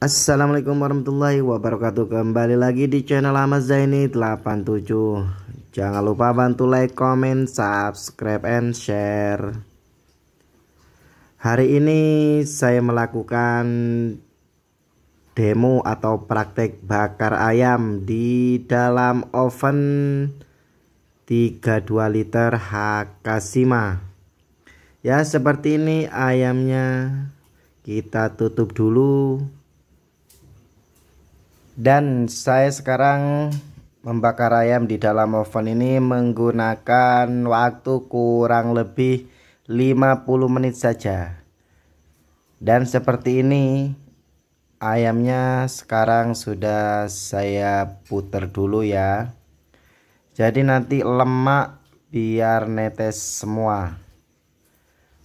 Assalamualaikum warahmatullahi wabarakatuh Kembali lagi di channel Ahmad Zaini 87 Jangan lupa bantu like, comment, subscribe, and share Hari ini saya melakukan demo atau praktek bakar ayam di dalam oven 32 liter Hakasima Ya seperti ini ayamnya kita tutup dulu dan saya sekarang membakar ayam di dalam oven ini menggunakan waktu kurang lebih 50 menit saja dan seperti ini ayamnya sekarang sudah saya puter dulu ya jadi nanti lemak biar netes semua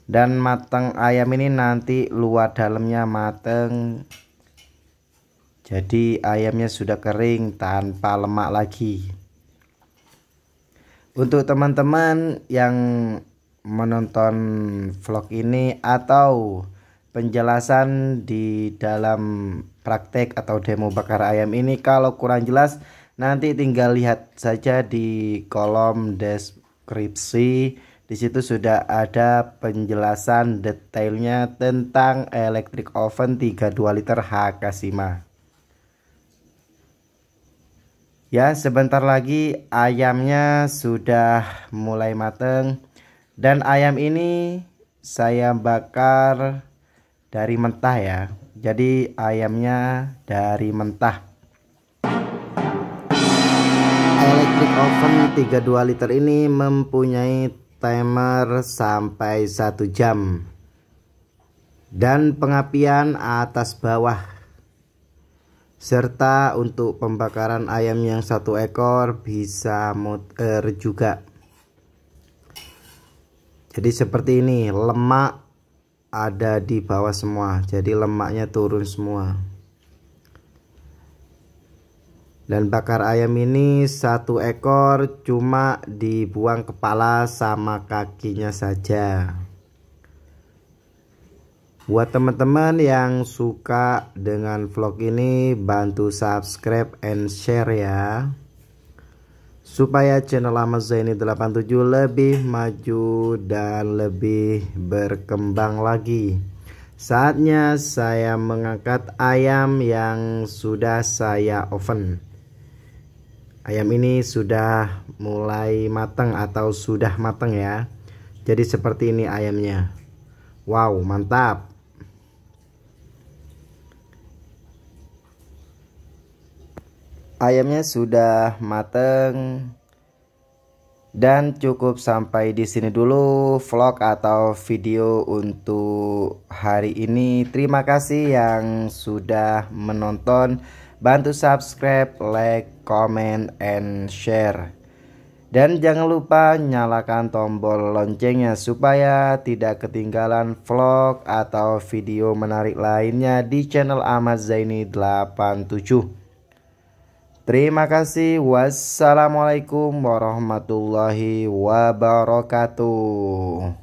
dan matang ayam ini nanti luar dalamnya mateng jadi ayamnya sudah kering tanpa lemak lagi untuk teman-teman yang menonton vlog ini atau penjelasan di dalam praktek atau demo bakar ayam ini kalau kurang jelas nanti tinggal lihat saja di kolom deskripsi di situ sudah ada penjelasan detailnya tentang electric oven 32 liter hakasima. Ya, sebentar lagi ayamnya sudah mulai mateng dan ayam ini saya bakar dari mentah ya. Jadi ayamnya dari mentah. Electric oven 32 liter ini mempunyai timer sampai 1 jam. Dan pengapian atas bawah serta untuk pembakaran ayam yang satu ekor bisa muter juga jadi seperti ini lemak ada di bawah semua jadi lemaknya turun semua dan bakar ayam ini satu ekor cuma dibuang kepala sama kakinya saja Buat teman-teman yang suka dengan vlog ini Bantu subscribe and share ya Supaya channel Ahmad Zaini 87 lebih maju dan lebih berkembang lagi Saatnya saya mengangkat ayam yang sudah saya oven Ayam ini sudah mulai matang atau sudah matang ya Jadi seperti ini ayamnya Wow mantap Ayamnya sudah mateng. Dan cukup sampai di sini dulu vlog atau video untuk hari ini. Terima kasih yang sudah menonton. Bantu subscribe, like, comment, and share. Dan jangan lupa nyalakan tombol loncengnya supaya tidak ketinggalan vlog atau video menarik lainnya di channel Ahmad Zaini 87. Terima kasih. Wassalamualaikum warahmatullahi wabarakatuh.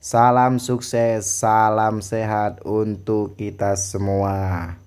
Salam sukses, salam sehat untuk kita semua.